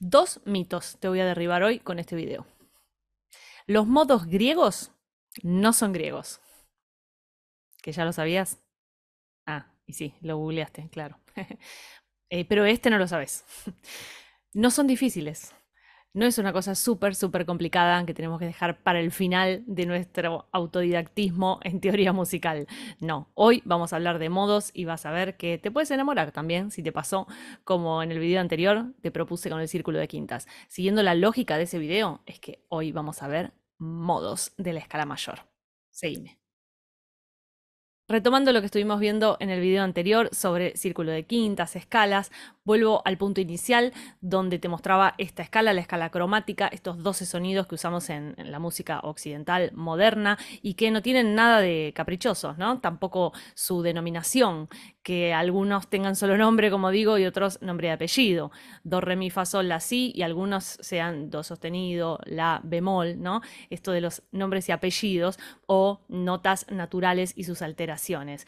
Dos mitos te voy a derribar hoy con este video. Los modos griegos no son griegos. ¿Que ya lo sabías? Ah, y sí, lo googleaste, claro. Eh, pero este no lo sabes. No son difíciles. No es una cosa súper, súper complicada que tenemos que dejar para el final de nuestro autodidactismo en teoría musical. No, hoy vamos a hablar de modos y vas a ver que te puedes enamorar también si te pasó como en el video anterior te propuse con el círculo de quintas. Siguiendo la lógica de ese video, es que hoy vamos a ver modos de la escala mayor. Seguime. Retomando lo que estuvimos viendo en el video anterior sobre círculo de quintas, escalas, vuelvo al punto inicial donde te mostraba esta escala, la escala cromática, estos 12 sonidos que usamos en, la música occidental moderna y que no tienen nada de caprichosos, ¿no? Tampoco su denominación, que algunos tengan solo nombre, como digo, y otros nombre de apellido. Do, re, mi, fa, sol, la, si, y algunos sean do sostenido, la, bemol, ¿no? Esto de los nombres y apellidos o notas naturales y sus alteraciones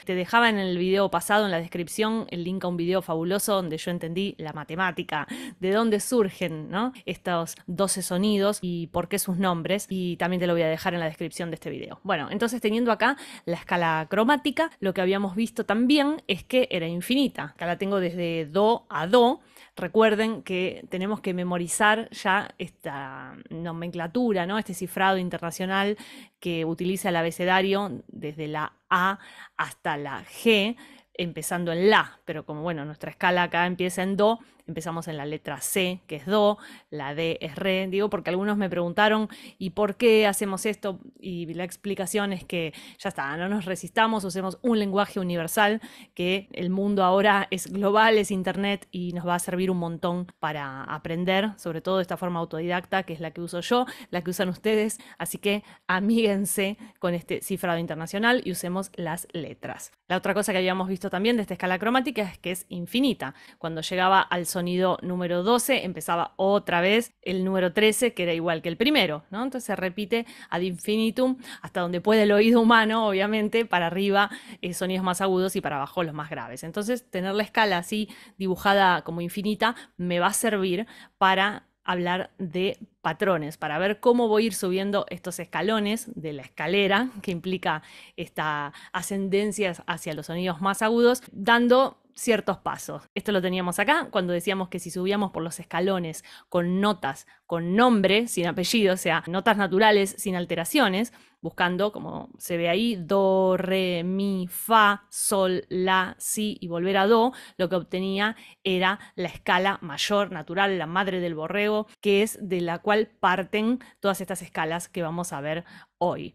te dejaba en el video pasado, en la descripción, el link a un video fabuloso donde yo entendí la matemática, de dónde surgen estos 12 sonidos y por qué sus nombres. Y también te lo voy a dejar en la descripción de este video. Bueno, entonces teniendo acá la escala cromática, lo que habíamos visto también es que era infinita. Acá la tengo desde do a do. Recuerden que tenemos que memorizar ya esta nomenclatura, este cifrado internacional que utiliza el abecedario desde la A hasta la G, empezando en La, pero como bueno, nuestra escala acá empieza en Do, empezamos en la letra C, que es do, la D es re, digo porque algunos me preguntaron, ¿y por qué hacemos esto? Y la explicación es que ya está, no nos resistamos, usemos un lenguaje universal, que el mundo ahora es global, es internet y nos va a servir un montón para aprender, sobre todo de esta forma autodidacta, que es la que uso yo, la que usan ustedes, así que amíguense con este cifrado internacional y usemos las letras. La otra cosa que habíamos visto también de esta escala cromática es que es infinita. Cuando llegaba al sol, sonido número 12 empezaba otra vez el número 13, que era igual que el primero, ¿no? Entonces se repite ad infinitum hasta donde puede el oído humano, obviamente, para arriba eh, sonidos más agudos y para abajo los más graves. Entonces tener la escala así dibujada como infinita me va a servir para hablar de patrones, para ver cómo voy a ir subiendo estos escalones de la escalera que implica esta ascendencia hacia los sonidos más agudos, dando ciertos pasos. Esto lo teníamos acá cuando decíamos que si subíamos por los escalones con notas, con nombre, sin apellido, o sea, notas naturales sin alteraciones, buscando, como se ve ahí, do, re, mi, fa, sol, la, si y volver a do, lo que obtenía era la escala mayor, natural, la madre del borrego, que es de la cual parten todas estas escalas que vamos a ver hoy.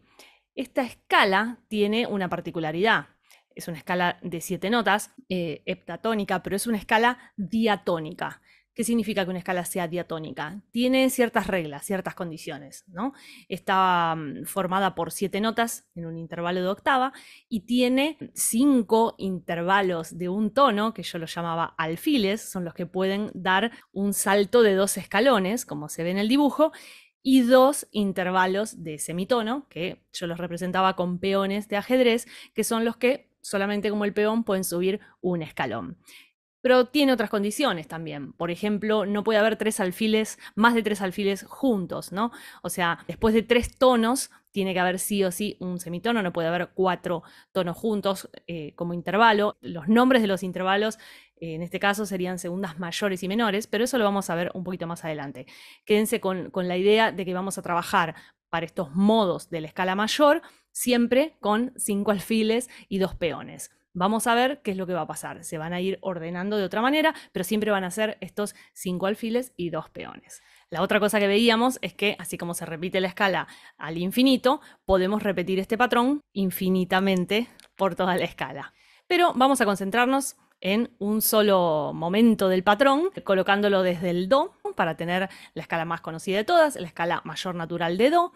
Esta escala tiene una particularidad es una escala de siete notas, eh, heptatónica, pero es una escala diatónica. ¿Qué significa que una escala sea diatónica? Tiene ciertas reglas, ciertas condiciones, ¿no? Está mm, formada por siete notas en un intervalo de octava y tiene cinco intervalos de un tono, que yo lo llamaba alfiles, son los que pueden dar un salto de dos escalones, como se ve en el dibujo, y dos intervalos de semitono, que yo los representaba con peones de ajedrez, que son los que solamente como el peón pueden subir un escalón. Pero tiene otras condiciones también. Por ejemplo, no puede haber tres alfiles, más de tres alfiles juntos, ¿no? O sea, después de tres tonos tiene que haber sí o sí un semitono, no puede haber cuatro tonos juntos eh, como intervalo. Los nombres de los intervalos en este caso serían segundas mayores y menores, pero eso lo vamos a ver un poquito más adelante. Quédense con, la idea de que vamos a trabajar para estos modos de la escala mayor siempre con cinco alfiles y dos peones. Vamos a ver qué es lo que va a pasar. Se van a ir ordenando de otra manera, pero siempre van a ser estos cinco alfiles y dos peones. La otra cosa que veíamos es que, así como se repite la escala al infinito, podemos repetir este patrón infinitamente por toda la escala. Pero vamos a concentrarnos en un solo momento del patrón, colocándolo desde el Do para tener la escala más conocida de todas, la escala mayor natural de Do.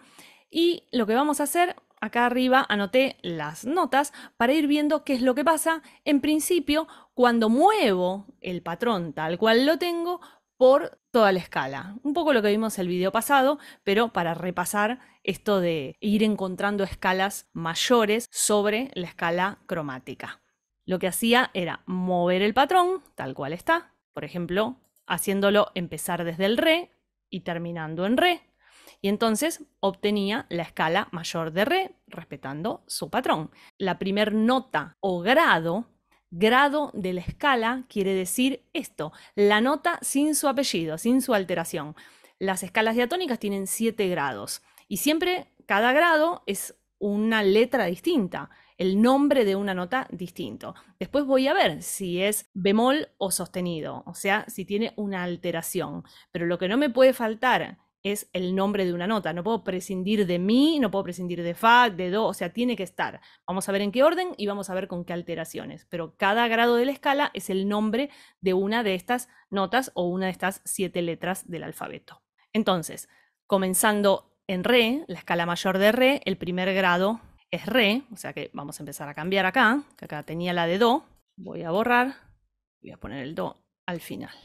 Y lo que vamos a hacer, acá arriba anoté las notas para ir viendo qué es lo que pasa. En principio, cuando muevo el patrón tal cual lo tengo por toda la escala. Un poco lo que vimos el video pasado, pero para repasar esto de ir encontrando escalas mayores sobre la escala cromática. Lo que hacía era mover el patrón tal cual está, por ejemplo, haciéndolo empezar desde el re y terminando en re, y entonces obtenía la escala mayor de re, respetando su patrón. La primer nota o grado, grado de la escala quiere decir esto, la nota sin su apellido, sin su alteración. Las escalas diatónicas tienen siete grados y siempre cada grado es una letra distinta el nombre de una nota distinto. Después voy a ver si es bemol o sostenido, o sea, si tiene una alteración. Pero lo que no me puede faltar es el nombre de una nota. No puedo prescindir de mi, no puedo prescindir de fa, de do, o sea, tiene que estar. Vamos a ver en qué orden y vamos a ver con qué alteraciones. Pero cada grado de la escala es el nombre de una de estas notas o una de estas siete letras del alfabeto. Entonces, comenzando en re, la escala mayor de re, el primer grado es re, o sea que vamos a empezar a cambiar acá, que acá tenía la de do, voy a borrar, voy a poner el do al final.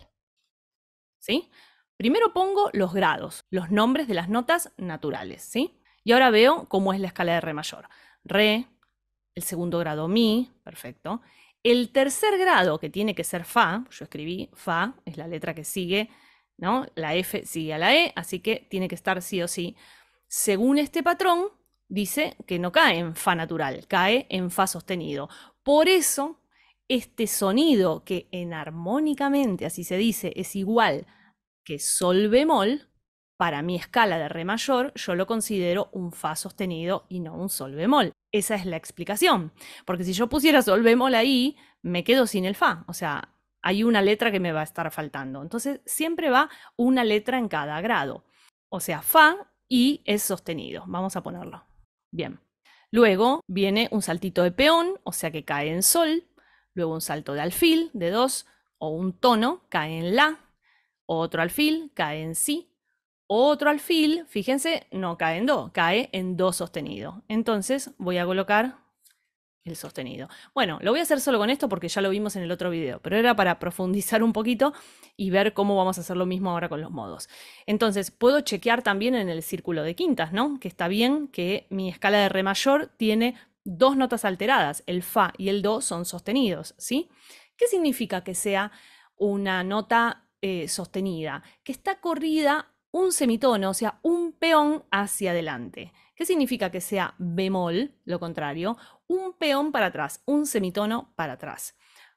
¿Sí? Primero pongo los grados, los nombres de las notas naturales, ¿sí? Y ahora veo cómo es la escala de re mayor. Re, el segundo grado mi, perfecto. El tercer grado, que tiene que ser fa, yo escribí fa, es la letra que sigue, ¿no? La F sigue a la E, así que tiene que estar sí o sí. Según este patrón, dice que no cae en fa natural, cae en fa sostenido. Por eso, este sonido que enarmónicamente, así se dice, es igual a que sol bemol, para mi escala de re mayor, yo lo considero un fa sostenido y no un sol bemol. Esa es la explicación. Porque si yo pusiera sol bemol ahí, me quedo sin el fa. O sea, hay una letra que me va a estar faltando. Entonces, siempre va una letra en cada grado. O sea, fa y es sostenido. Vamos a ponerlo. Bien. Luego viene un saltito de peón, o sea que cae en sol. Luego un salto de alfil de dos o un tono, cae en la, otro alfil, cae en sí, otro alfil, fíjense, no cae en do, cae en do sostenido. Entonces voy a colocar el sostenido. Bueno, lo voy a hacer solo con esto porque ya lo vimos en el otro video, pero era para profundizar un poquito y ver cómo vamos a hacer lo mismo ahora con los modos. Entonces, puedo chequear también en el círculo de quintas, ¿no? Que está bien que mi escala de re mayor tiene dos notas alteradas, el fa y el do son sostenidos, ¿sí? ¿Qué significa que sea una nota eh, sostenida, que está corrida un semitono, o sea, un peón hacia adelante. ¿Qué significa que sea bemol, lo contrario? Un peón para atrás, un semitono para atrás.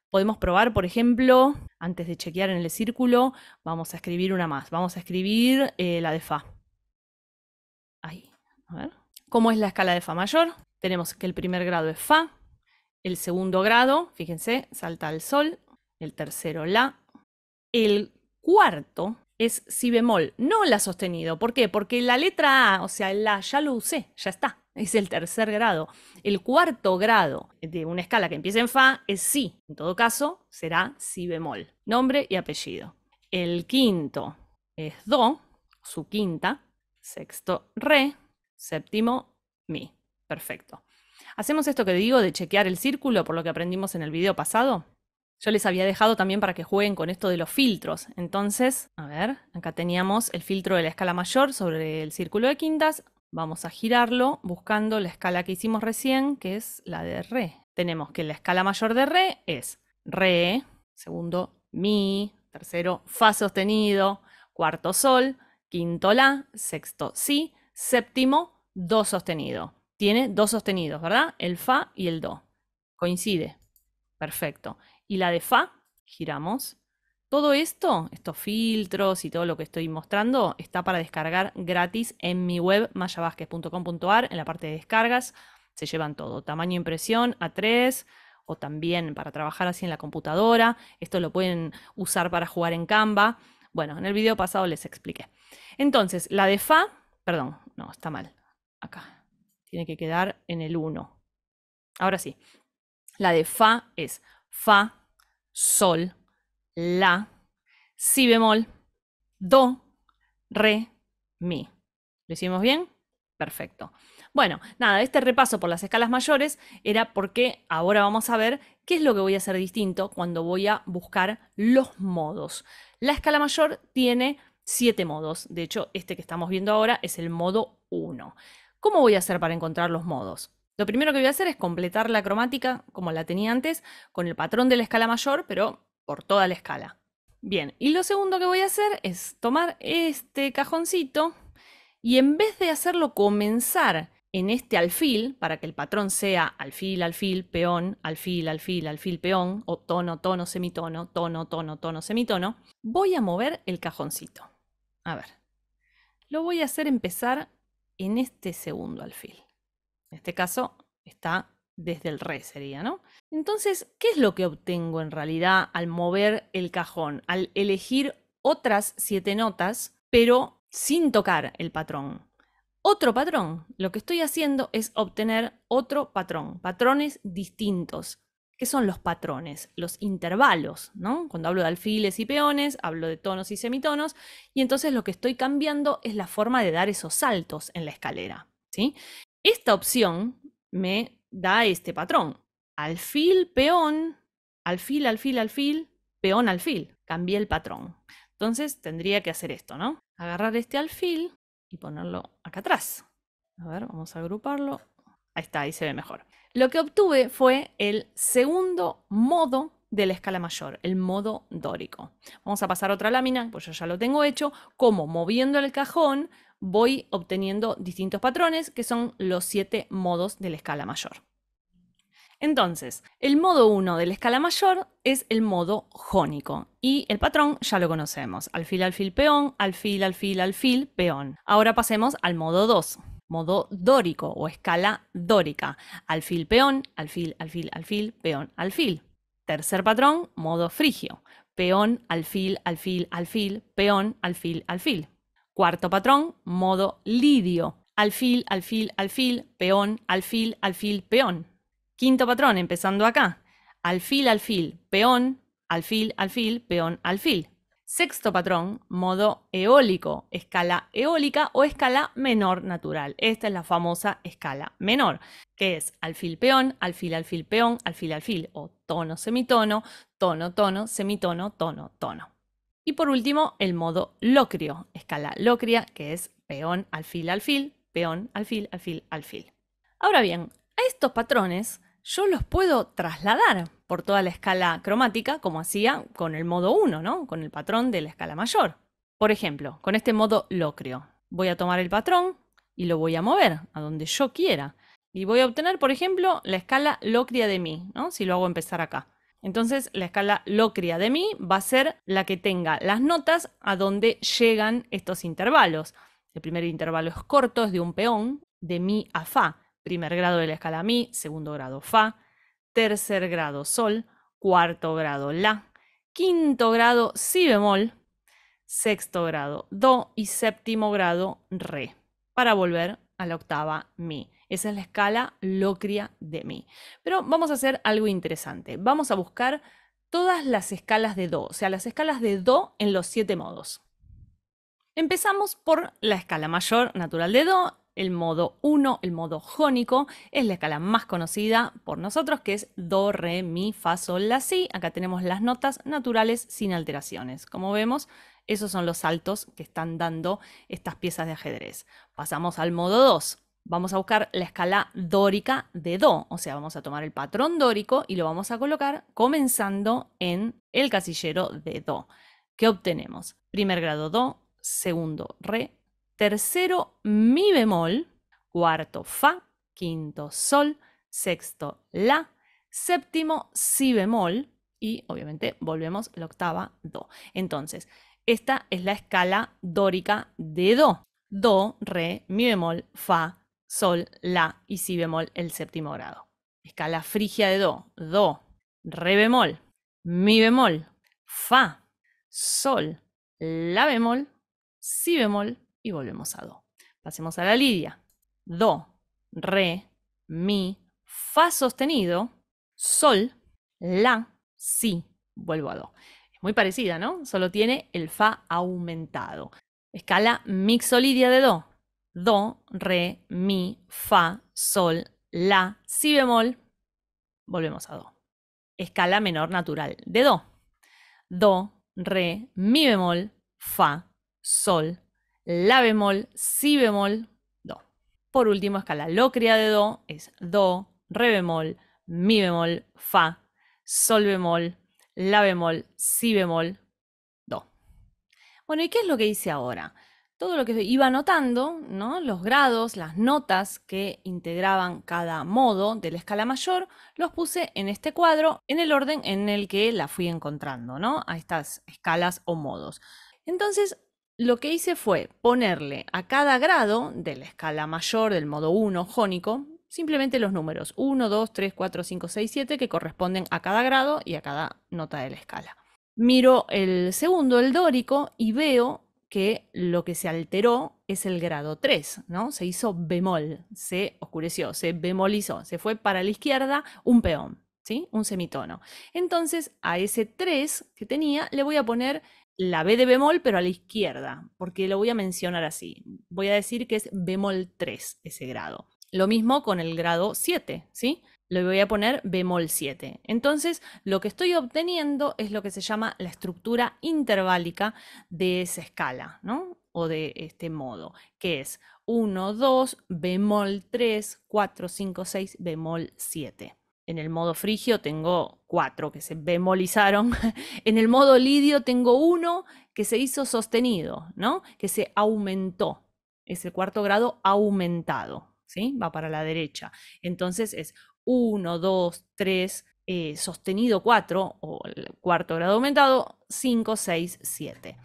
Podemos probar, por ejemplo, antes de chequear en el círculo, vamos a escribir una más. Vamos a escribir eh, la de Fa. Ahí, a ver. ¿Cómo es la escala de Fa mayor? Tenemos que el primer grado es Fa, el segundo grado, fíjense, salta al Sol, el tercero La, el cuarto es si bemol, no la sostenido. ¿Por qué? Porque la letra A, o sea, la ya lo usé, ya está. Es el tercer grado. El cuarto grado de una escala que empieza en fa es si. En todo caso, será si bemol. Nombre y apellido. El quinto es do, su quinta. Sexto, re. Séptimo, mi. Perfecto. ¿Hacemos esto que digo de chequear el círculo por lo que aprendimos en el video pasado? Yo les había dejado también para que jueguen con esto de los filtros. Entonces, a ver, acá teníamos el filtro de la escala mayor sobre el círculo de quintas. Vamos a girarlo buscando la escala que hicimos recién, que es la de re. Tenemos que la escala mayor de re es re, segundo mi, tercero fa sostenido, cuarto sol, quinto la, sexto si, séptimo do sostenido. Tiene dos sostenidos, ¿verdad? El fa y el do. Coincide. Perfecto y la de Fa, giramos. Todo esto, estos filtros y todo lo que estoy mostrando, está para descargar gratis en mi web mayavasquez.com.ar, en la parte de descargas. Se llevan todo, tamaño e impresión A3 o también para trabajar así en la computadora. Esto lo pueden usar para jugar en Canva. Bueno, en el video pasado les expliqué. Entonces, la de Fa, perdón, no, está mal. Acá. Tiene que quedar en el 1. Ahora sí. La de Fa es fa, sol, la, si bemol, do, re, mi. ¿Lo hicimos bien? Perfecto. Bueno, nada, este repaso por las escalas mayores era porque ahora vamos a ver qué es lo que voy a hacer distinto cuando voy a buscar los modos. La escala mayor tiene siete modos. De hecho, este que estamos viendo ahora es el modo 1. ¿Cómo voy a hacer para encontrar los modos? Lo primero que voy a hacer es completar la cromática, como la tenía antes, con el patrón de la escala mayor, pero por toda la escala. Bien, y lo segundo que voy a hacer es tomar este cajoncito y en vez de hacerlo comenzar en este alfil, para que el patrón sea alfil, alfil, peón, alfil, alfil, alfil, peón, o tono, tono, semitono, tono, tono, tono, semitono, voy a mover el cajoncito. A ver, lo voy a hacer empezar en este segundo alfil. En este caso está desde el re sería, ¿no? Entonces, ¿qué es lo que obtengo en realidad al mover el cajón, al elegir otras siete notas, pero sin tocar el patrón? Otro patrón. Lo que estoy haciendo es obtener otro patrón, patrones distintos. ¿Qué son los patrones? Los intervalos, ¿no? Cuando hablo de alfiles y peones, hablo de tonos y semitonos, y entonces lo que estoy cambiando es la forma de dar esos saltos en la escalera, ¿sí? Esta opción me da este patrón. Alfil, peón, alfil, alfil, alfil, peón, alfil. Cambié el patrón. Entonces tendría que hacer esto, ¿no? Agarrar este alfil y ponerlo acá atrás. A ver, vamos a agruparlo. Ahí está, ahí se ve mejor. Lo que obtuve fue el segundo modo de la escala mayor, el modo dórico. Vamos a pasar otra lámina, pues yo ya lo tengo hecho, como moviendo el cajón voy obteniendo distintos patrones que son los siete modos de la escala mayor. Entonces, el modo 1 de la escala mayor es el modo jónico y el patrón ya lo conocemos, alfil, alfil, peón, alfil, alfil, alfil, peón. Ahora pasemos al modo 2, modo dórico o escala dórica, alfil, peón, alfil, alfil, alfil, peón, alfil. Tercer patrón, modo frigio, peón, alfil, alfil, alfil, peón, alfil, alfil. Cuarto patrón, modo lidio. Alfil, alfil, alfil, peón, alfil, alfil, peón. Quinto patrón, empezando acá. Alfil, alfil, peón, alfil, alfil, peón, alfil. Sexto patrón, modo eólico, escala eólica o escala menor natural. Esta es la famosa escala menor, que es alfil peón, alfil alfil peón, alfil alfil o tono semitono, tono tono, semitono, tono tono. Y por último, el modo locrio, escala locria, que es peón, alfil, alfil, peón, alfil, alfil, alfil. Ahora bien, a estos patrones yo los puedo trasladar por toda la escala cromática, como hacía con el modo 1, ¿no? Con el patrón de la escala mayor. Por ejemplo, con este modo locrio, voy a tomar el patrón y lo voy a mover a donde yo quiera. Y voy a obtener, por ejemplo, la escala locria de mí, ¿no? Si lo hago empezar acá. Entonces, la escala locria de mi va a ser la que tenga las notas a donde llegan estos intervalos. El primer intervalo es corto, es de un peón, de mi a fa. Primer grado de la escala mi, segundo grado fa, tercer grado sol, cuarto grado la, quinto grado si bemol, sexto grado do y séptimo grado re, para volver a la octava mi. Esa es la escala locria de mi. Pero vamos a hacer algo interesante. Vamos a buscar todas las escalas de do, o sea, las escalas de do en los siete modos. Empezamos por la escala mayor natural de do, el modo 1, el modo jónico, es la escala más conocida por nosotros, que es do, re, mi, fa, sol, la, si. Acá tenemos las notas naturales sin alteraciones. Como vemos, esos son los saltos que están dando estas piezas de ajedrez. Pasamos al modo 2 vamos a buscar la escala dórica de Do, o sea, vamos a tomar el patrón dórico y lo vamos a colocar comenzando en el casillero de Do. ¿Qué obtenemos? Primer grado Do, segundo Re, tercero Mi bemol, cuarto Fa, quinto Sol, sexto La, séptimo Si bemol y obviamente volvemos a la octava Do. Entonces, esta es la escala dórica de Do. Do, Re, Mi bemol, Fa, sol, la y si bemol el séptimo grado. Escala frigia de do, do, re bemol, mi bemol, fa, sol, la bemol, si bemol y volvemos a do. Pasemos a la lidia. Do, re, mi, fa sostenido, sol, la, si, vuelvo a do. Es muy parecida, ¿no? Solo tiene el fa aumentado. Escala mixolidia de do, do, re, mi, fa, sol, la, si bemol. Volvemos a do. Escala menor natural de do. Do, re, mi bemol, fa, sol, la bemol, si bemol, do. Por último, escala locria de do es do, re bemol, mi bemol, fa, sol bemol, la bemol, si bemol, do. Bueno, ¿y qué es lo que hice ahora? todo lo que iba notando, los grados, las notas que integraban cada modo de la escala mayor, los puse en este cuadro en el orden en el que la fui encontrando, a estas escalas o modos. Entonces, lo que hice fue ponerle a cada grado de la escala mayor del modo 1 jónico, simplemente los números 1, 2, 3, 4, 5, 6, 7 que corresponden a cada grado y a cada nota de la escala. Miro el segundo, el dórico, y veo que lo que se alteró es el grado 3, ¿no? Se hizo bemol, se oscureció, se bemolizó, se fue para la izquierda un peón, ¿sí? Un semitono. Entonces, a ese 3 que tenía, le voy a poner la B de bemol, pero a la izquierda, porque lo voy a mencionar así. Voy a decir que es bemol 3 ese grado. Lo mismo con el grado 7, ¿sí? le voy a poner bemol 7. Entonces, lo que estoy obteniendo es lo que se llama la estructura interválica de esa escala, ¿no? O de este modo, que es 1, 2, bemol 3, 4, 5, 6, bemol 7. En el modo frigio tengo 4 que se bemolizaron. en el modo lidio tengo 1 que se hizo sostenido, ¿no? Que se aumentó. Es el cuarto grado aumentado, ¿sí? Va para la derecha. Entonces es 1, 2, 3, sostenido 4 o el cuarto grado aumentado, 5, 6, 7.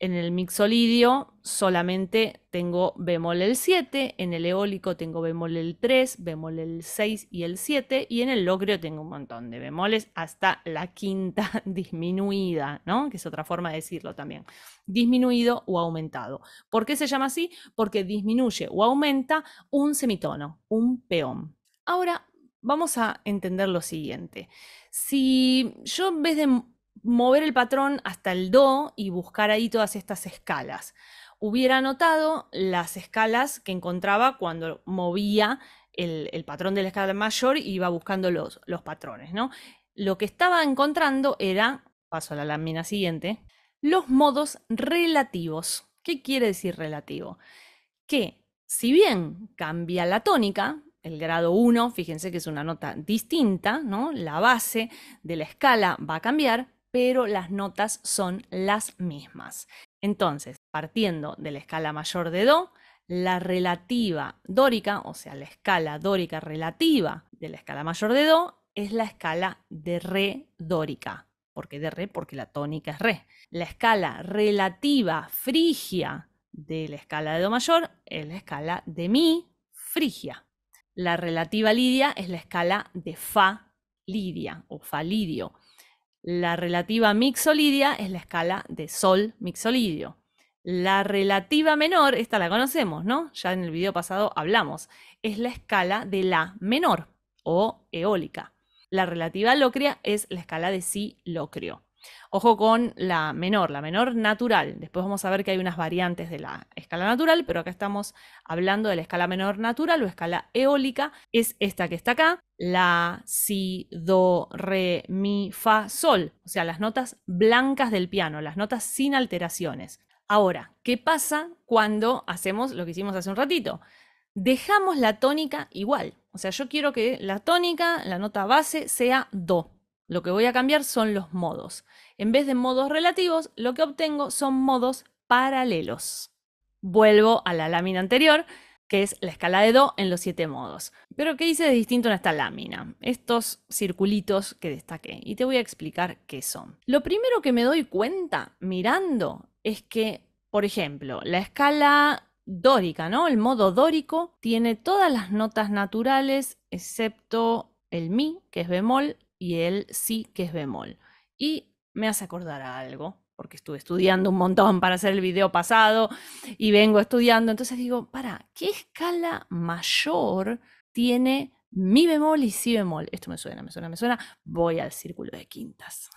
En el mixolidio solamente tengo bemol el 7, en el eólico tengo bemol el 3, bemol el 6 y el 7, y en el locreo tengo un montón de bemoles hasta la quinta disminuida, ¿no? Que es otra forma de decirlo también. Disminuido o aumentado. ¿Por qué se llama así? Porque disminuye o aumenta un semitono, un peón. Ahora, vamos a entender lo siguiente. Si yo en vez de mover el patrón hasta el do y buscar ahí todas estas escalas, hubiera anotado las escalas que encontraba cuando movía el, patrón de la escala mayor y iba buscando los, los patrones, ¿no? Lo que estaba encontrando era, paso a la lámina siguiente, los modos relativos. ¿Qué quiere decir relativo? Que si bien cambia la tónica, el grado 1, fíjense que es una nota distinta, ¿no? La base de la escala va a cambiar, pero las notas son las mismas. Entonces, partiendo de la escala mayor de Do, la relativa dórica, o sea, la escala dórica relativa de la escala mayor de Do, es la escala de Re dórica. ¿Por qué de Re? Porque la tónica es Re. La escala relativa frigia de la escala de Do mayor es la escala de Mi frigia. La relativa lidia es la escala de fa lidia o fa lidio. La relativa mixolidia es la escala de sol mixolidio. La relativa menor, esta la conocemos, ¿no? Ya en el video pasado hablamos, es la escala de la menor o eólica. La relativa locria es la escala de si locrio. Ojo con la menor, la menor natural. Después vamos a ver que hay unas variantes de la escala natural, pero acá estamos hablando de la escala menor natural o escala eólica. Es esta que está acá, la, si, do, re, mi, fa, sol. O sea, las notas blancas del piano, las notas sin alteraciones. Ahora, ¿qué pasa cuando hacemos lo que hicimos hace un ratito? Dejamos la tónica igual. O sea, yo quiero que la tónica, la nota base, sea do. Lo que voy a cambiar son los modos. En vez de modos relativos, lo que obtengo son modos paralelos. Vuelvo a la lámina anterior, que es la escala de Do en los siete modos. Pero ¿qué hice de distinto en esta lámina? Estos circulitos que destaqué. Y te voy a explicar qué son. Lo primero que me doy cuenta mirando es que, por ejemplo, la escala dórica, ¿no? El modo dórico tiene todas las notas naturales excepto el mi, que es bemol, y él sí que es bemol. Y me hace acordar a algo, porque estuve estudiando un montón para hacer el video pasado y vengo estudiando, entonces digo, para, ¿qué escala mayor tiene mi bemol y si bemol? Esto me suena, me suena, me suena. Voy al círculo de quintas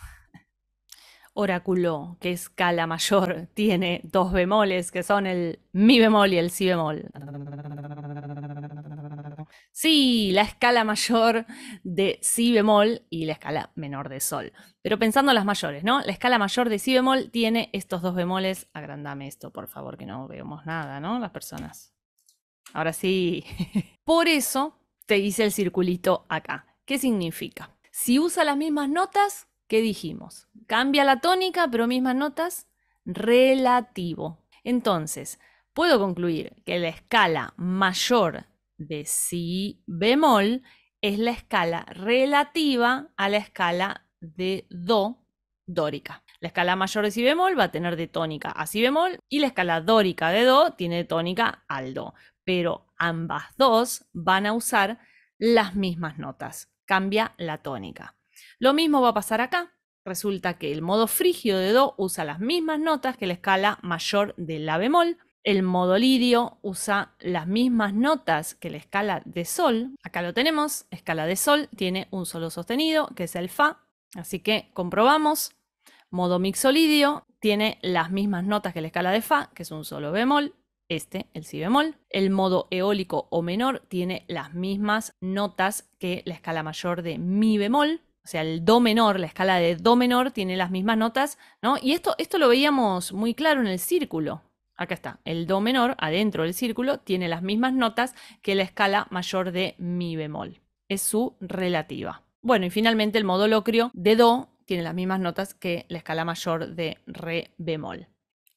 oráculo, que escala mayor, tiene dos bemoles, que son el mi bemol y el si bemol. Sí, la escala mayor de si bemol y la escala menor de sol. Pero pensando en las mayores, ¿no? La escala mayor de si bemol tiene estos dos bemoles. Agrandame esto, por favor, que no veamos nada, ¿no? Las personas. Ahora sí. por eso te hice el circulito acá. ¿Qué significa? Si usa las mismas notas, ¿Qué dijimos? Cambia la tónica, pero mismas notas, relativo. Entonces, puedo concluir que la escala mayor de si bemol es la escala relativa a la escala de do dórica. La escala mayor de si bemol va a tener de tónica a si bemol y la escala dórica de do tiene de tónica al do, pero ambas dos van a usar las mismas notas, cambia la tónica. Lo mismo va a pasar acá. Resulta que el modo frigio de Do usa las mismas notas que la escala mayor de La bemol. El modo lidio usa las mismas notas que la escala de Sol. Acá lo tenemos, escala de Sol tiene un solo sostenido, que es el Fa. Así que comprobamos. Modo mixolidio tiene las mismas notas que la escala de Fa, que es un solo bemol. Este, el si bemol. El modo eólico o menor tiene las mismas notas que la escala mayor de mi bemol sea, el do menor, la escala de do menor tiene las mismas notas, ¿no? Y esto, esto lo veíamos muy claro en el círculo. Acá está, el do menor adentro del círculo tiene las mismas notas que la escala mayor de mi bemol. Es su relativa. Bueno, y finalmente el modo locrio de do tiene las mismas notas que la escala mayor de re bemol.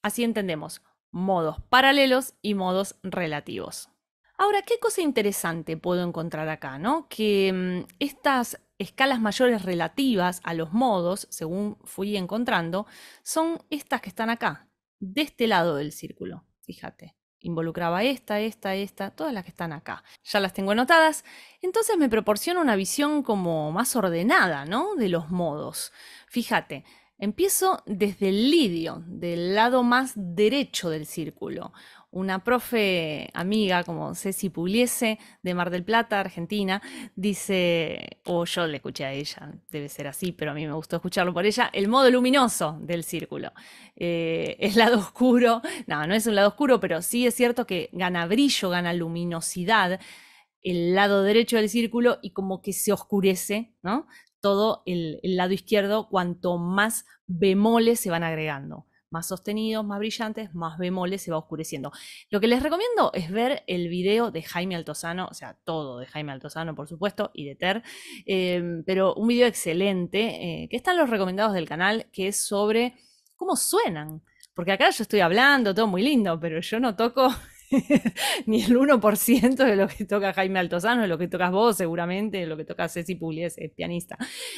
Así entendemos modos paralelos y modos relativos. Ahora, qué cosa interesante puedo encontrar acá, ¿no? Que mm, estas escalas mayores relativas a los modos, según fui encontrando, son estas que están acá, de este lado del círculo, fíjate. Involucraba esta, esta, esta, todas las que están acá. Ya las tengo anotadas, entonces me proporciona una visión como más ordenada, ¿no? De los modos. Fíjate, empiezo desde el lidio, del lado más derecho del círculo una profe amiga como Ceci Pugliese de Mar del Plata, Argentina, dice, o yo le escuché a ella, debe ser así, pero a mí me gustó escucharlo por ella, el modo luminoso del círculo. Eh, el lado oscuro, no, no es un lado oscuro, pero sí es cierto que gana brillo, gana luminosidad el lado derecho del círculo y como que se oscurece, Todo el lado izquierdo, cuanto más bemoles se van agregando más sostenidos, más brillantes, más bemoles se va oscureciendo. Lo que les recomiendo es ver el video de Jaime Altozano, o sea, todo de Jaime Altozano, por supuesto, y de Ter, em, pero un video excelente, eh, que están los recomendados del canal, que es sobre cómo suenan. Porque acá yo estoy hablando, todo muy lindo, pero yo no toco ni el 1% de lo que toca Jaime Altozano, de lo que tocas vos seguramente, lo que toca Ceci Pugliese, pianista.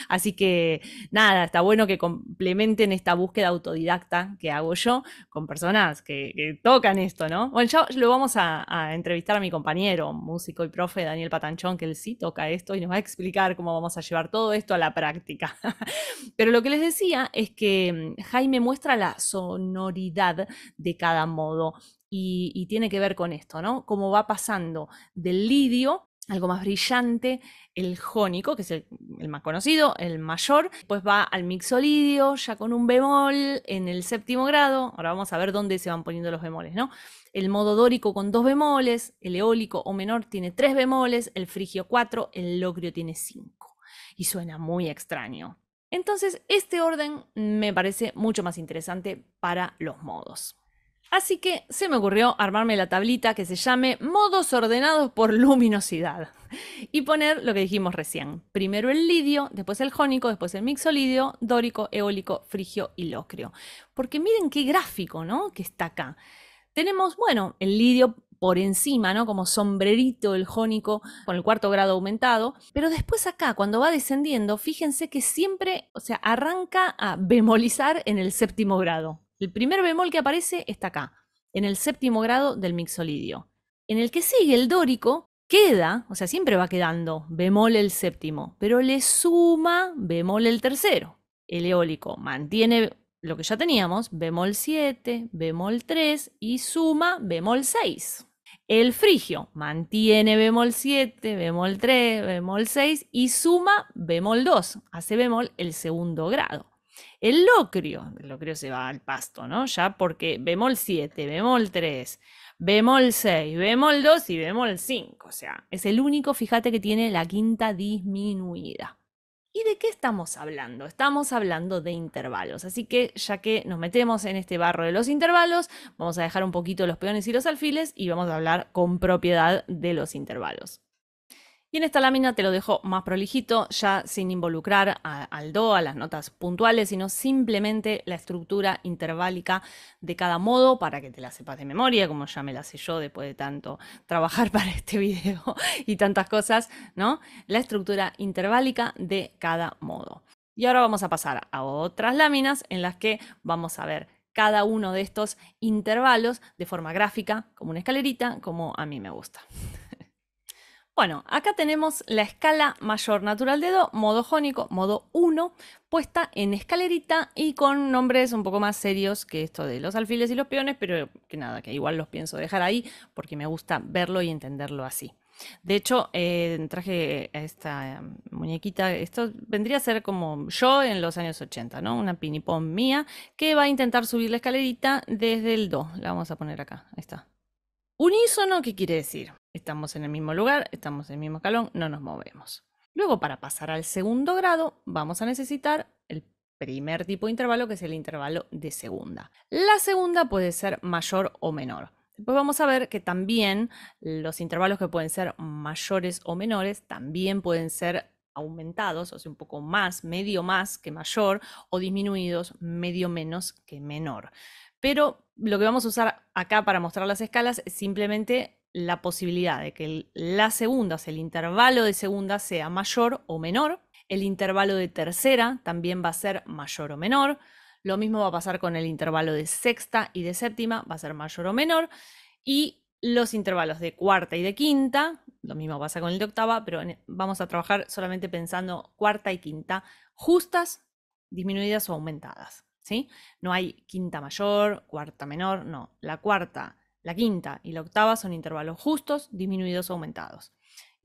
Así que nada, está bueno que complementen esta búsqueda autodidacta que hago yo con personas que, tocan esto, ¿no? Bueno, ya lo vamos a, a, entrevistar a mi compañero, músico y profe Daniel Patanchón, que él sí toca esto y nos va a explicar cómo vamos a llevar todo esto a la práctica. Pero lo que les decía es que mm, Jaime muestra la sonoridad de cada modo y, tiene que ver con esto, ¿no? Cómo va pasando del lidio algo más brillante, el jónico, que es el, más conocido, el mayor, pues va al mixolidio, ya con un bemol en el séptimo grado, ahora vamos a ver dónde se van poniendo los bemoles, ¿no? El modo dórico con dos bemoles, el eólico o menor tiene tres bemoles, el frigio cuatro, el locrio tiene cinco, y suena muy extraño. Entonces, este orden me parece mucho más interesante para los modos. Así que se me ocurrió armarme la tablita que se llame modos ordenados por luminosidad y poner lo que dijimos recién. Primero el lidio, después el jónico, después el mixolidio, dórico, eólico, frigio y locrio. Porque miren qué gráfico, ¿no? Que está acá. Tenemos, bueno, el lidio por encima, ¿no? Como sombrerito el jónico con el cuarto grado aumentado. Pero después acá, cuando va descendiendo, fíjense que siempre, o sea, arranca a bemolizar en el séptimo grado. El primer bemol que aparece está acá, en el séptimo grado del mixolidio. En el que sigue el dórico, queda, o sea, siempre va quedando bemol el séptimo, pero le suma bemol el tercero. El eólico mantiene lo que ya teníamos, bemol 7, bemol 3 y suma bemol 6. El frigio mantiene bemol 7, bemol 3, bemol 6 y suma bemol 2, hace bemol el segundo grado. El locrio, el locrio se va al pasto, ¿no? Ya porque bemol 7, bemol 3, bemol 6, bemol 2 y bemol 5. O sea, es el único, fíjate, que tiene la quinta disminuida. ¿Y de qué estamos hablando? Estamos hablando de intervalos. Así que ya que nos metemos en este barro de los intervalos, vamos a dejar un poquito los peones y los alfiles y vamos a hablar con propiedad de los intervalos. Y en esta lámina te lo dejo más prolijito, ya sin involucrar al do, a las notas puntuales, sino simplemente la estructura interválica de cada modo para que te la sepas de memoria, como ya me la sé yo después de tanto trabajar para este video y tantas cosas, ¿no? La estructura interválica de cada modo. Y ahora vamos a pasar a otras láminas en las que vamos a ver cada uno de estos intervalos de forma gráfica, como una escalerita, como a mí me gusta. Bueno, acá tenemos la escala mayor natural de Do, modo jónico, modo 1, puesta en escalerita y con nombres un poco más serios que esto de los alfiles y los peones, pero que nada, que igual los pienso dejar ahí porque me gusta verlo y entenderlo así. De hecho, eh, traje a esta em, muñequita, esto vendría a ser como yo en los años 80, ¿no? Una pinipón mía que va a intentar subir la escalerita desde el Do. La vamos a poner acá, ahí está. Unísono, ¿qué quiere decir? Estamos en el mismo lugar, estamos en el mismo escalón, no nos movemos. Luego, para pasar al segundo grado, vamos a necesitar el primer tipo de intervalo, que es el intervalo de segunda. La segunda puede ser mayor o menor. Después vamos a ver que también los intervalos que pueden ser mayores o menores también pueden ser aumentados, o sea, un poco más, medio más que mayor, o disminuidos, medio menos que menor. Pero lo que vamos a usar acá para mostrar las escalas es simplemente la posibilidad de que las segundas, el intervalo de segunda sea mayor o menor, el intervalo de tercera también va a ser mayor o menor, lo mismo va a pasar con el intervalo de sexta y de séptima, va a ser mayor o menor, y los intervalos de cuarta y de quinta, lo mismo pasa con el de octava, pero e, vamos a trabajar solamente pensando cuarta y quinta justas, disminuidas o aumentadas. ¿sí? No hay quinta mayor, cuarta menor, no. La cuarta la quinta y la octava son intervalos justos, disminuidos o aumentados.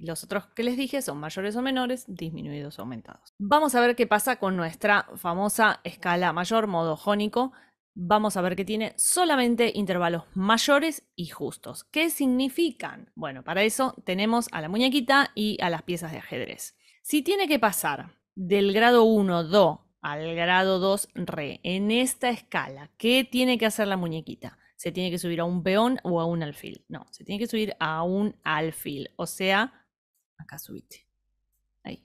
Los otros que les dije son mayores o menores, disminuidos o aumentados. Vamos a ver qué pasa con nuestra famosa escala mayor, modo jónico. Vamos a ver que tiene solamente intervalos mayores y justos. ¿Qué significan? Bueno, para eso tenemos a la muñequita y a las piezas de ajedrez. Si tiene que pasar del grado 1, do, al grado 2, re, en esta escala, ¿qué tiene que hacer la muñequita? se tiene que subir a un peón o a un alfil. No, se tiene que subir a un alfil. O sea, acá subiste. Ahí.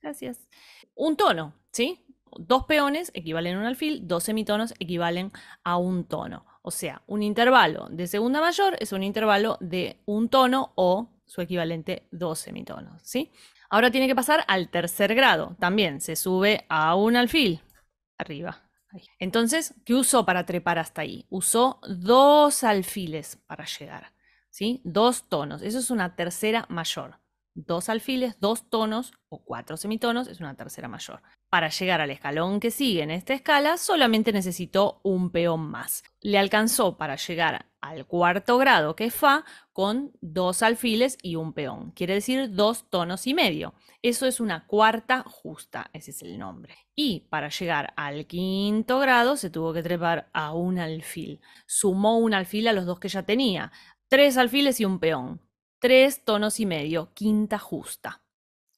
Gracias. Un tono, ¿sí? Dos peones equivalen a un alfil, dos semitonos equivalen a un tono. O sea, un intervalo de segunda mayor es un intervalo de un tono o su equivalente dos semitonos, ¿sí? Ahora tiene que pasar al tercer grado. También se sube a un alfil. Arriba. Entonces, ¿qué usó para trepar hasta ahí? Usó dos alfiles para llegar, ¿sí? Dos tonos. Eso es una tercera mayor dos alfiles, dos tonos o cuatro semitonos, es una tercera mayor. Para llegar al escalón que sigue en esta escala, solamente necesitó un peón más. Le alcanzó para llegar al cuarto grado, que es Fa, con dos alfiles y un peón. Quiere decir dos tonos y medio. Eso es una cuarta justa, ese es el nombre. Y para llegar al quinto grado se tuvo que trepar a un alfil. Sumó un alfil a los dos que ya tenía. Tres alfiles y un peón tres tonos y medio, quinta justa,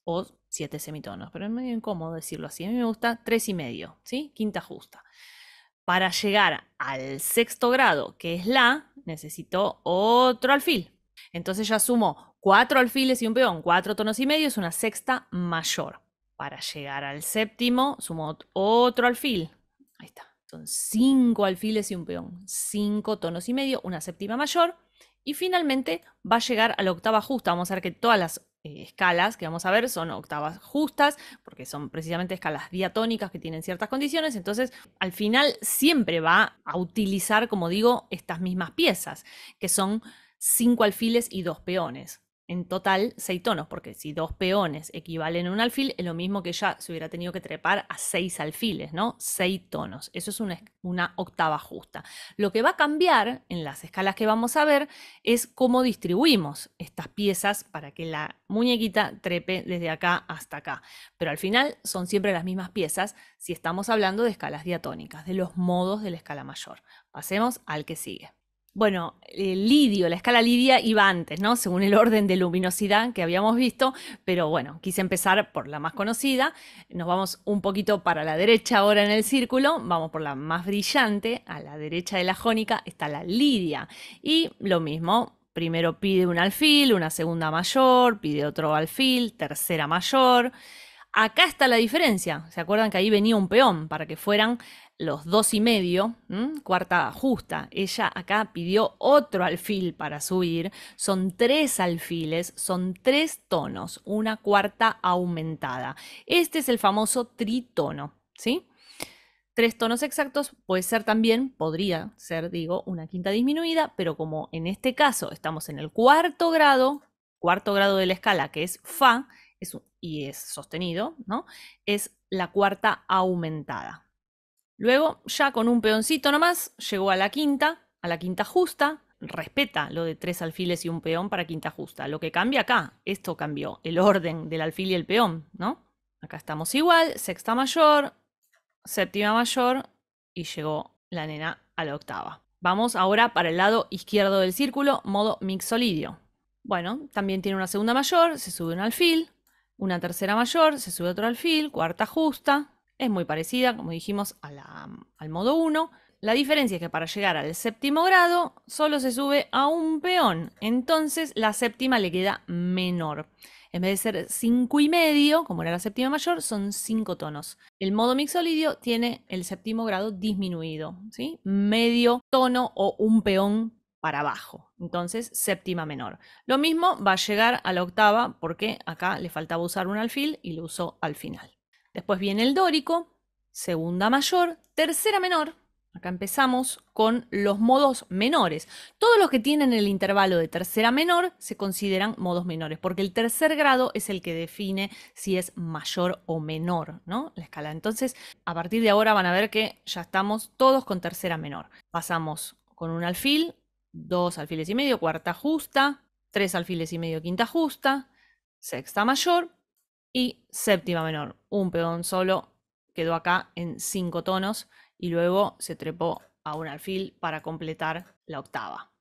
o siete semitonos, pero es medio incómodo decirlo así. A mí me gusta tres y medio, ¿sí? Quinta justa. Para llegar al sexto grado, que es la, necesito otro alfil. Entonces ya sumo cuatro alfiles y un peón, cuatro tonos y medio, es una sexta mayor. Para llegar al séptimo, sumo otro alfil. Ahí está. Son cinco alfiles y un peón, cinco tonos y medio, una séptima mayor y finalmente va a llegar a la octava justa. Vamos a ver que todas las eh, escalas que vamos a ver son octavas justas, porque son precisamente escalas diatónicas que tienen ciertas condiciones. Entonces, al final siempre va a utilizar, como digo, estas mismas piezas, que son cinco alfiles y dos peones en total seis tonos, porque si dos peones equivalen a un alfil, es lo mismo que ya se hubiera tenido que trepar a seis alfiles, ¿no? Seis tonos. Eso es una, una, octava justa. Lo que va a cambiar en las escalas que vamos a ver es cómo distribuimos estas piezas para que la muñequita trepe desde acá hasta acá. Pero al final son siempre las mismas piezas si estamos hablando de escalas diatónicas, de los modos de la escala mayor. Pasemos al que sigue. Bueno, el lidio, la escala lidia iba antes, ¿no? Según el orden de luminosidad que habíamos visto, pero bueno, quise empezar por la más conocida. Nos vamos un poquito para la derecha ahora en el círculo, vamos por la más brillante, a la derecha de la jónica está la lidia. Y lo mismo, primero pide un alfil, una segunda mayor, pide otro alfil, tercera mayor. Acá está la diferencia. ¿Se acuerdan que ahí venía un peón para que fueran los dos y medio, cuarta justa. Ella acá pidió otro alfil para subir. Son tres alfiles, son tres tonos, una cuarta aumentada. Este es el famoso tritono, ¿sí? Tres tonos exactos puede ser también, podría ser, digo, una quinta disminuida, pero como en este caso estamos en el cuarto grado, cuarto grado de la escala que es Fa, y es sostenido, ¿no? Es la cuarta aumentada. Luego, ya con un peoncito nomás, llegó a la quinta, a la quinta justa, respeta lo de tres alfiles y un peón para quinta justa. Lo que cambia acá, esto cambió, el orden del alfil y el peón, ¿no? Acá estamos igual, sexta mayor, séptima mayor y llegó la nena a la octava. Vamos ahora para el lado izquierdo del círculo, modo mixolidio. Bueno, también tiene una segunda mayor, se sube un alfil, una tercera mayor, se sube otro alfil, cuarta justa, es muy parecida, como dijimos, al modo 1. La diferencia es que para llegar al séptimo grado solo se sube a un peón, entonces la séptima le queda menor. En vez de ser 5 y medio, como era la séptima mayor, son 5 tonos. El modo mixolidio tiene el séptimo grado disminuido, ¿sí? Medio tono o un peón para abajo. Entonces, séptima menor. Lo mismo va a llegar a la octava porque acá le faltaba usar un alfil y lo usó al final. Después viene el dórico, segunda mayor, tercera menor. Acá empezamos con los modos menores. Todos los que tienen el intervalo de tercera menor se consideran modos menores, porque el tercer grado es el que define si es mayor o menor, ¿no? La escala. Entonces, a partir de ahora van a ver que ya estamos todos con tercera menor. Pasamos con un alfil, dos alfiles y medio, cuarta justa, tres alfiles y medio, quinta justa, sexta mayor, y séptima menor, un peón solo, quedó acá en cinco tonos y luego se trepó a un alfil para completar la octava.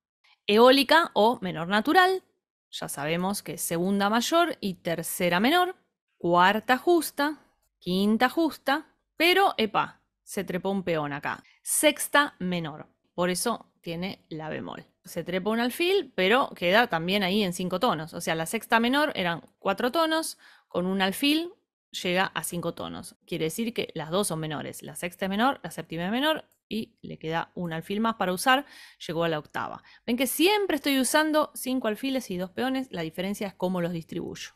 Eólica o menor natural, ya sabemos que segunda mayor y tercera menor, cuarta justa, quinta justa, pero epa, se trepó un peón acá, sexta menor, por eso tiene la bemol se trepa un alfil, pero queda también ahí en cinco tonos. O sea, la sexta menor eran cuatro tonos, con un alfil llega a cinco tonos. Quiere decir que las dos son menores. La sexta menor, la séptima menor y le queda un alfil más para usar. Llegó a la octava. Ven que siempre estoy usando cinco alfiles y dos peones. La diferencia es cómo los distribuyo.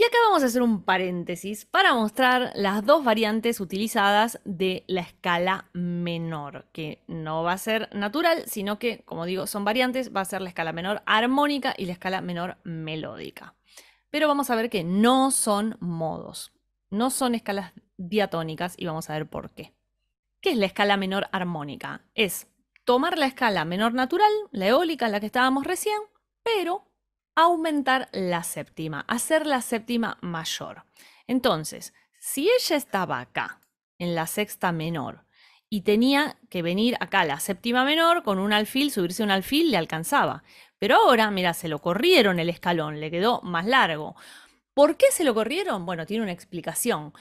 Y acá vamos a hacer un paréntesis para mostrar las dos variantes utilizadas de la escala menor, que no va a ser natural, sino que, como digo, son variantes, va a ser la escala menor armónica y la escala menor melódica. Pero vamos a ver que no son modos, no son escalas diatónicas y vamos a ver por qué. ¿Qué es la escala menor armónica? Es tomar la escala menor natural, la eólica, la que estábamos recién, pero aumentar la séptima, hacer la séptima mayor. Entonces, si ella estaba acá, en la sexta menor, y tenía que venir acá a la séptima menor con un alfil, subirse un alfil, le alcanzaba. Pero ahora, mira, se lo corrieron el escalón, le quedó más largo. ¿Por qué se lo corrieron? Bueno, tiene una explicación.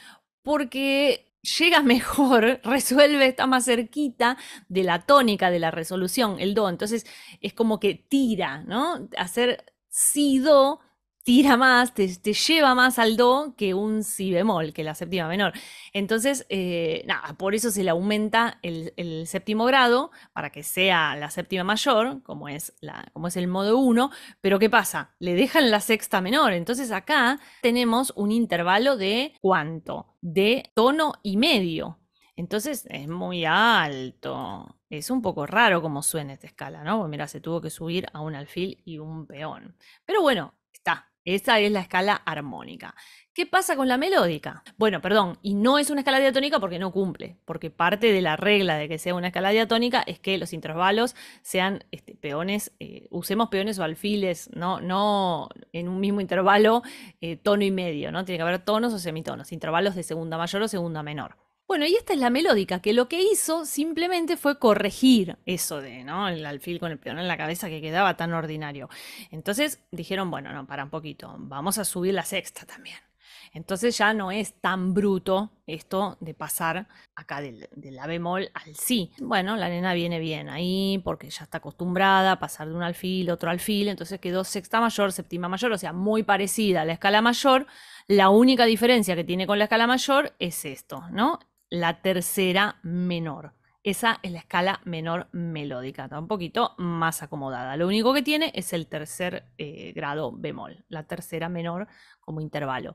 Porque llega mejor, resuelve, está más cerquita de la tónica de la resolución, el do. Entonces es como que tira, ¿no? Hacer si do tira más, te, lleva más al do que un si bemol, que la séptima menor. Entonces, eh, nada, por eso se le aumenta el, séptimo grado para que sea la séptima mayor, como es, como es el modo 1, pero ¿qué pasa? Le dejan la sexta menor, entonces acá tenemos un intervalo de cuánto? De tono y medio. Entonces es muy alto. Es un poco raro como suena esta escala, ¿no? Porque mira, se tuvo que subir a un alfil y un peón. Pero bueno, está. Esa es la escala armónica. ¿Qué pasa con la melódica? Bueno, perdón, y no es una escala diatónica porque no cumple, porque parte de la regla de que sea una escala diatónica es que los intervalos sean este, peones, eh, usemos peones o alfiles, no, no en un mismo intervalo eh, tono y medio, ¿no? Tiene que haber tonos o semitonos, intervalos de segunda mayor o segunda menor. Bueno, y esta es la melódica, que lo que hizo simplemente fue corregir eso de, ¿no? El alfil con el peón en la cabeza que quedaba tan ordinario. Entonces dijeron, bueno, no, para un poquito, vamos a subir la sexta también. Entonces ya no es tan bruto esto de pasar acá del, la bemol al sí. Bueno, la nena viene bien ahí porque ya está acostumbrada a pasar de un alfil, otro alfil, entonces quedó sexta mayor, séptima mayor, o sea, muy parecida a la escala mayor. La única diferencia que tiene con la escala mayor es esto, ¿no? la tercera menor. Esa es la escala menor melódica, está un poquito más acomodada. Lo único que tiene es el tercer eh, grado bemol, la tercera menor como intervalo.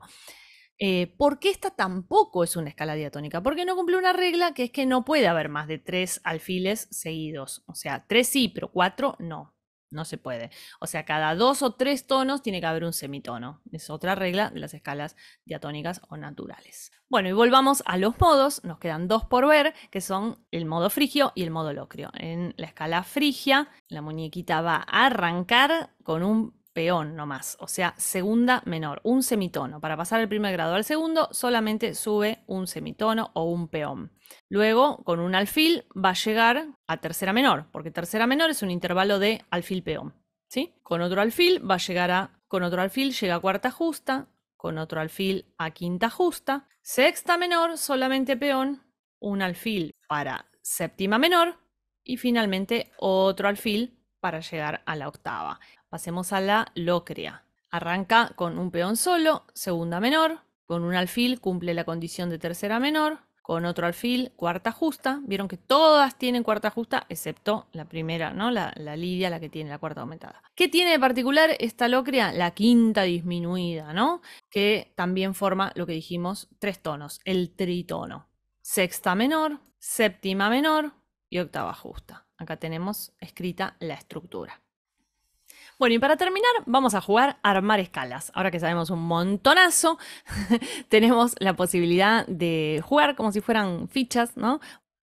Eh, ¿Por qué esta tampoco es una escala diatónica? Porque no cumple una regla que es que no puede haber más de tres alfiles seguidos. O sea, tres sí, pero cuatro no no se puede. O sea, cada dos o tres tonos tiene que haber un semitono. Es otra regla de las escalas diatónicas o naturales. Bueno, y volvamos a los modos. Nos quedan dos por ver, que son el modo frigio y el modo locrio. En la escala frigia, la muñequita va a arrancar con un peón nomás, o sea, segunda menor, un semitono. Para pasar el primer grado al segundo solamente sube un semitono o un peón. Luego, con un alfil, va a llegar a tercera menor, porque tercera menor es un intervalo de alfil peón. ¿sí? Con otro alfil va a llegar con otro alfil llega a cuarta justa, con otro alfil a quinta justa, sexta menor solamente peón, un alfil para séptima menor y finalmente otro alfil para llegar a la octava. Pasemos a la locria. Arranca con un peón solo, segunda menor, con un alfil cumple la condición de tercera menor, con otro alfil cuarta justa. Vieron que todas tienen cuarta justa, excepto la primera, ¿no? La, lidia, la que tiene la cuarta aumentada. ¿Qué tiene de particular esta locria? La quinta disminuida, ¿no? Que también forma lo que dijimos, tres tonos, el tritono. Sexta menor, séptima menor y octava justa. Acá tenemos escrita la estructura. Bueno, y para terminar, vamos a jugar a armar escalas. Ahora que sabemos un montonazo, tenemos la posibilidad de jugar como si fueran fichas, ¿no?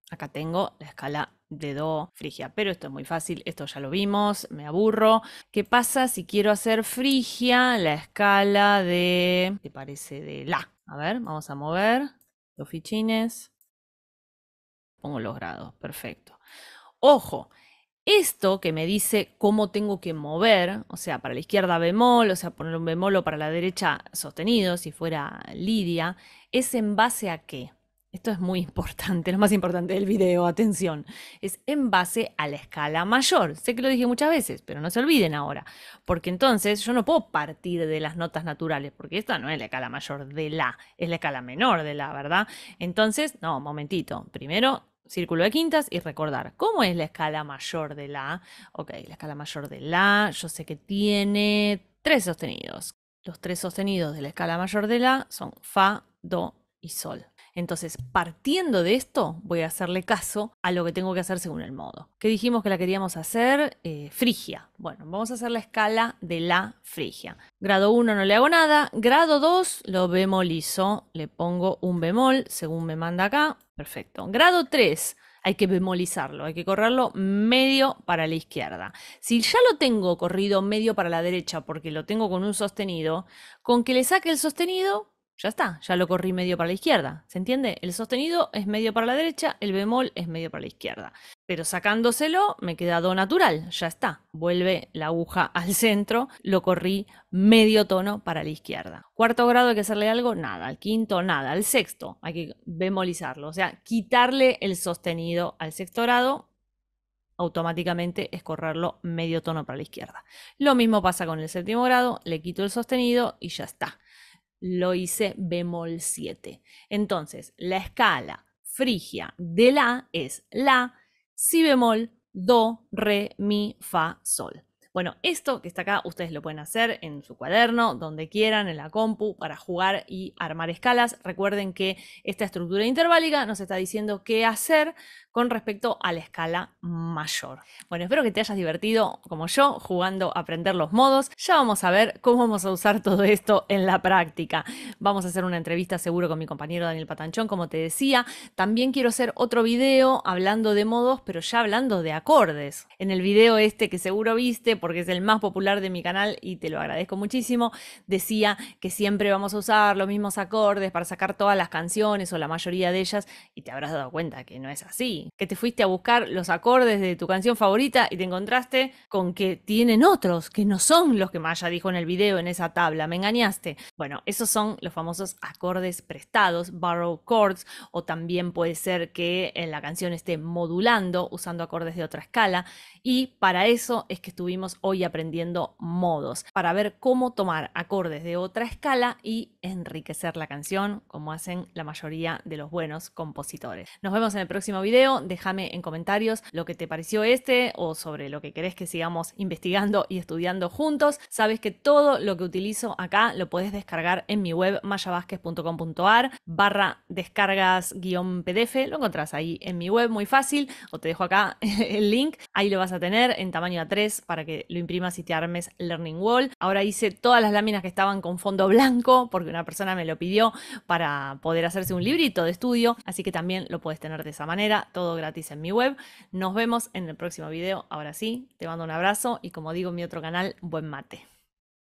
Acá tengo la escala de Do frigia, pero esto es muy fácil, esto ya lo vimos, me aburro. ¿Qué pasa si quiero hacer frigia la escala de, ¿te parece? De La. A ver, vamos a mover los fichines. Pongo los grados, perfecto. Ojo, esto que me dice cómo tengo que mover, o sea, para la izquierda bemol, o sea, poner un bemol o para la derecha sostenido, si fuera Lidia, es en base a qué. Esto es muy importante, lo más importante del video, atención. Es en base a la escala mayor. Sé que lo dije muchas veces, pero no se olviden ahora, porque entonces yo no puedo partir de las notas naturales, porque esta no es la escala mayor de la, es la escala menor de la, ¿verdad? Entonces, no, momentito, primero círculo de quintas y recordar cómo es la escala mayor de la. Ok, la escala mayor de la, yo sé que tiene tres sostenidos. Los tres sostenidos de la escala mayor de la son fa, do y sol. Entonces, partiendo de esto, voy a hacerle caso a lo que tengo que hacer según el modo. ¿Qué dijimos que la queríamos hacer? Eh, frigia. Bueno, vamos a hacer la escala de la frigia. Grado 1 no le hago nada. Grado 2 lo bemolizo. Le pongo un bemol según me manda acá. Perfecto. Grado 3, hay que bemolizarlo, hay que correrlo medio para la izquierda. Si ya lo tengo corrido medio para la derecha porque lo tengo con un sostenido, con que le saque el sostenido ya está, ya lo corrí medio para la izquierda. ¿Se entiende? El sostenido es medio para la derecha, el bemol es medio para la izquierda. Pero sacándoselo me queda do natural, ya está. Vuelve la aguja al centro, lo corrí medio tono para la izquierda. Cuarto grado hay que hacerle algo, nada. Al quinto, nada. Al sexto hay que bemolizarlo, o sea, quitarle el sostenido al sexto grado automáticamente es correrlo medio tono para la izquierda. Lo mismo pasa con el séptimo grado, le quito el sostenido y ya está lo hice bemol 7. Entonces, la escala frigia de la es la, si bemol, do, re, mi, fa, sol. Bueno, esto que está acá, ustedes lo pueden hacer en su cuaderno, donde quieran, en la compu, para jugar y armar escalas. Recuerden que esta estructura interválica nos está diciendo qué hacer con respecto a la escala mayor. Bueno, espero que te hayas divertido como yo jugando a aprender los modos. Ya vamos a ver cómo vamos a usar todo esto en la práctica. Vamos a hacer una entrevista seguro con mi compañero Daniel Patanchón, como te decía. También quiero hacer otro video hablando de modos, pero ya hablando de acordes. En el video este que seguro viste, porque es el más popular de mi canal y te lo agradezco muchísimo, decía que siempre vamos a usar los mismos acordes para sacar todas las canciones o la mayoría de ellas y te habrás dado cuenta que no es así, que te fuiste a buscar los acordes de tu canción favorita y te encontraste con que tienen otros que no son los que Maya dijo en el video en esa tabla, me engañaste. Bueno, esos son los famosos acordes prestados, borrow chords, o también puede ser que en eh, la canción esté modulando usando acordes de otra escala y para eso es que estuvimos hoy aprendiendo modos para ver cómo tomar acordes de otra escala y enriquecer la canción, como hacen la mayoría de los buenos compositores. Nos vemos en el próximo video. Déjame en comentarios lo que te pareció este o sobre lo que querés que sigamos investigando y estudiando juntos. Sabes que todo lo que utilizo acá lo puedes descargar en mi web mayavasquez.com.ar barra descargas guión PDF. Lo encontrás ahí en mi web, muy fácil. O te dejo acá el link. Ahí lo vas a tener en tamaño A3 para que lo imprimas y te armes Learning Wall. Ahora hice todas las láminas que estaban con fondo blanco porque una persona me lo pidió para poder hacerse un librito de estudio, así que también lo puedes tener de esa manera, todo gratis en mi web. Nos vemos en el próximo video. Ahora sí, te mando un abrazo y como digo en mi otro canal, buen mate.